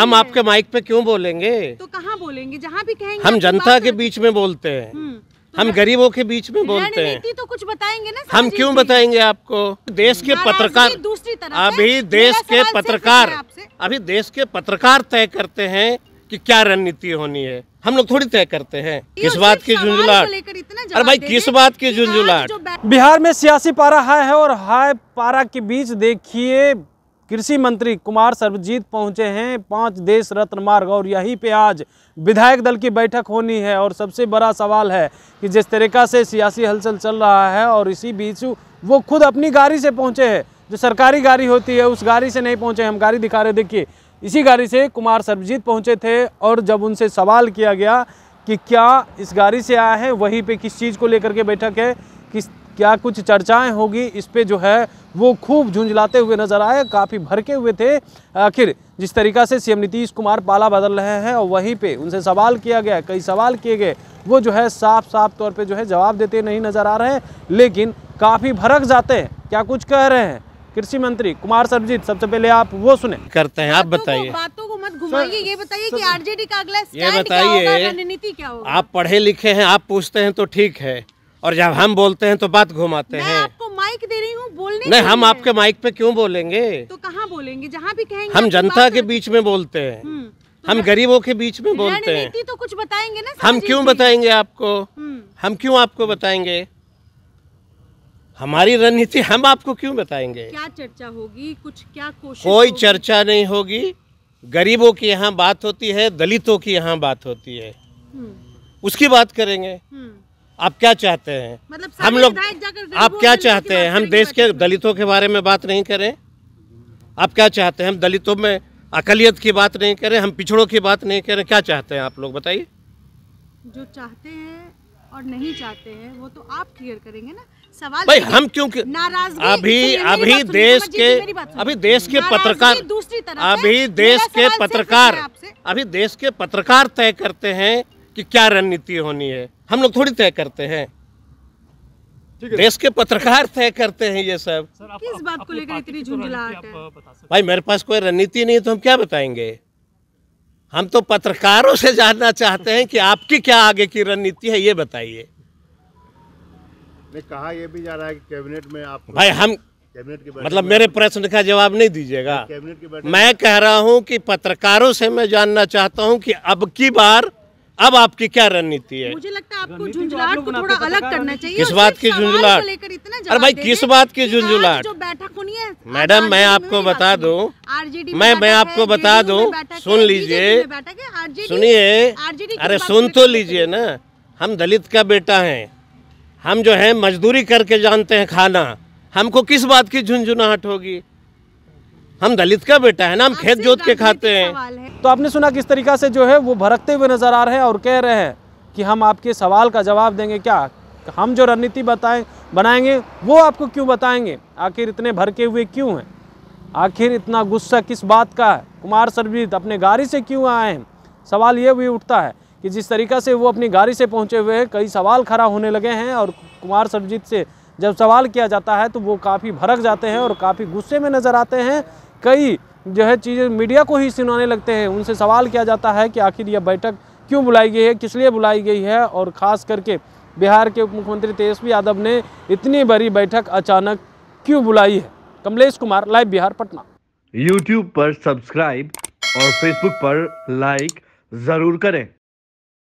हम आपके माइक पे क्यों बोलेंगे तो कहाँ बोलेंगे जहाँ भी कहेंगे हम जनता के बीच में बोलते हैं हम्म, तो हम गरीबों के बीच में बोलते हैं तो कुछ बताएंगे ना हम क्यों बताएंगे आपको देश के पत्रकार दूसरी तरफ अभी देश के पत्रकार अभी देश के पत्रकार तय करते हैं कि क्या रणनीति होनी है हम लोग थोड़ी तय करते हैं किस बात की झुंझुलाट अरे भाई किस बात की झुंझुलाट बिहार में सियासी पारा हाई है और हाई पारा के बीच देखिए कृषि मंत्री कुमार सर्वजीत पहुंचे हैं पांच देश रत्न मार्ग और यहीं पे आज विधायक दल की बैठक होनी है और सबसे बड़ा सवाल है कि जिस तरीका से सियासी हलचल चल रहा है और इसी बीच वो खुद अपनी गाड़ी से पहुंचे हैं जो सरकारी गाड़ी होती है उस गाड़ी से नहीं पहुंचे हम गाड़ी दिखा रहे देखिए इसी गाड़ी से कुमार सर्वजीत पहुँचे थे और जब उनसे सवाल किया गया कि क्या इस गाड़ी से आए हैं वहीं पर किस चीज़ को लेकर के बैठक है किस क्या कुछ चर्चाएं होगी इस पर जो है वो खूब झुंझलाते हुए नजर आए काफ़ी भरके हुए थे आखिर जिस तरीका से सीएम नीतीश कुमार पाला बदल रहे हैं और वहीं पे उनसे सवाल किया गया कई सवाल किए गए वो जो है साफ साफ तौर पे जो है जवाब देते नहीं नज़र आ रहे हैं लेकिन काफ़ी भड़क जाते हैं क्या कुछ कह रहे हैं कृषि मंत्री कुमार सरजीत सबसे पहले आप वो सुने करते हैं आप बताइए बातों को मत घुमाइए ये बताइए कि आरजेडी का अगला ये बताइए आप पढ़े लिखे हैं आप पूछते हैं तो ठीक है और जब हम बोलते हैं तो बात घुमाते हैं आपको माइक दे रही हूँ बोलने नहीं हम आपके माइक पे क्यों बोलेंगे तो कहाँ बोलेंगे जहाँ भी कहेंगे हम जनता के बीच में बोलते हैं हम्म, तो हम गरीबों के बीच में बोलते हैं तो कुछ बताएंगे ना हम क्यों बताएंगे आपको हम्म। हम क्यों आपको बताएंगे हमारी रणनीति हम आपको क्यों बताएंगे क्या चर्चा होगी कुछ क्या कोशिश कोई चर्चा नहीं होगी गरीबों की यहाँ बात होती है दलितों की यहाँ बात होती है हम्म। उसकी बात करेंगे आप क्या चाहते हैं मतलब हम लोग आप क्या चाहते हैं हम देश के दलितों के बारे में बात नहीं करें आप क्या चाहते हैं हम दलितों में अकलियत की बात नहीं करें हम पिछड़ों की बात नहीं करें क्या चाहते हैं आप लोग बताइए जो चाहते हैं और नहीं चाहते हैं वो तो आप क्लियर करेंगे ना सवाल भाई हम क्यों नाराज अभी अभी देश के अभी देश के पत्रकार दूसरी तरफ अभी देश के पत्रकार अभी देश के पत्रकार तय करते हैं कि क्या रणनीति होनी है हम लोग थोड़ी तय करते हैं देश के पत्रकार तय करते हैं ये सब किस बात को लेकर इतनी तो झुंझलाहट है भाई मेरे पास कोई रणनीति नहीं है तो हम क्या बताएंगे हम तो पत्रकारों से जानना चाहते हैं कि आपकी क्या आगे की रणनीति है ये बताइए कहा यह भी जा रहा है कि कैबिनेट में आप भाई हम कैबिनेट के मतलब मेरे प्रश्न का जवाब नहीं दीजिएगा मैं कह रहा हूँ कि पत्रकारों से मैं जानना चाहता हूँ कि अब की बार अब आपकी क्या रणनीति है मुझे लगता है आपको तो झुंझुलाट को थोड़ा अलग करना चाहिए किस बात की झुंझुलाहट अरे भाई किस बात की झुंझुलाहट बैठक होनी है मैडम मैं आपको बता दूं मैं मैं आपको बता दूं सुन लीजिए सुनिए अरे सुन तो लीजिए ना हम दलित का बेटा है हम जो है मजदूरी करके जानते हैं खाना हमको किस बात की झुंझुनाहट होगी हम दलित का बेटा है ना हम खेत जोत के खाते हैं तो आपने सुना किस तरीका से जो है वो भड़कते हुए नजर आ रहे हैं और कह रहे हैं कि हम आपके सवाल का जवाब देंगे क्या हम जो रणनीति बताएं बनाएंगे वो आपको क्यों बताएंगे आखिर इतने भरके हुए क्यों हैं आखिर इतना गुस्सा किस बात का है कुमार सरबीत अपने गाड़ी से क्यों आए हैं सवाल ये भी उठता है कि जिस तरीका से वो अपनी गाड़ी से पहुंचे हुए हैं कई सवाल खड़ा होने लगे हैं और कुमार सरबजीत से जब सवाल किया जाता है तो वो काफ़ी भड़क जाते हैं और काफ़ी गुस्से में नज़र आते हैं कई जो है चीज़ें मीडिया को ही सुनाने लगते हैं उनसे सवाल किया जाता है कि आखिर यह बैठक क्यों बुलाई गई है किस लिए बुलाई गई है और ख़ास करके बिहार के उप मुख्यमंत्री तेजस्वी यादव ने इतनी बड़ी बैठक अचानक क्यों बुलाई है कमलेश कुमार लाइव बिहार पटना यूट्यूब पर सब्सक्राइब और फेसबुक पर लाइक जरूर करें